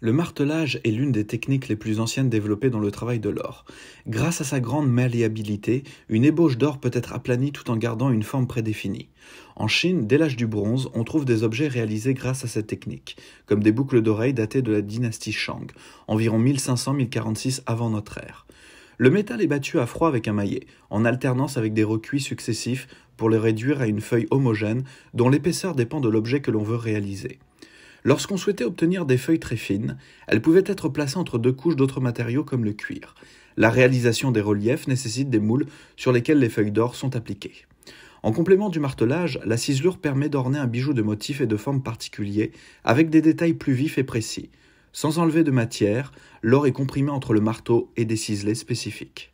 Le martelage est l'une des techniques les plus anciennes développées dans le travail de l'or. Grâce à sa grande malléabilité, une ébauche d'or peut être aplanie tout en gardant une forme prédéfinie. En Chine, dès l'âge du bronze, on trouve des objets réalisés grâce à cette technique, comme des boucles d'oreilles datées de la dynastie Shang, environ 1500-1046 avant notre ère. Le métal est battu à froid avec un maillet, en alternance avec des recuits successifs pour le réduire à une feuille homogène dont l'épaisseur dépend de l'objet que l'on veut réaliser. Lorsqu'on souhaitait obtenir des feuilles très fines, elles pouvaient être placées entre deux couches d'autres matériaux comme le cuir. La réalisation des reliefs nécessite des moules sur lesquels les feuilles d'or sont appliquées. En complément du martelage, la ciselure permet d'orner un bijou de motifs et de formes particuliers avec des détails plus vifs et précis. Sans enlever de matière, l'or est comprimé entre le marteau et des ciselés spécifiques.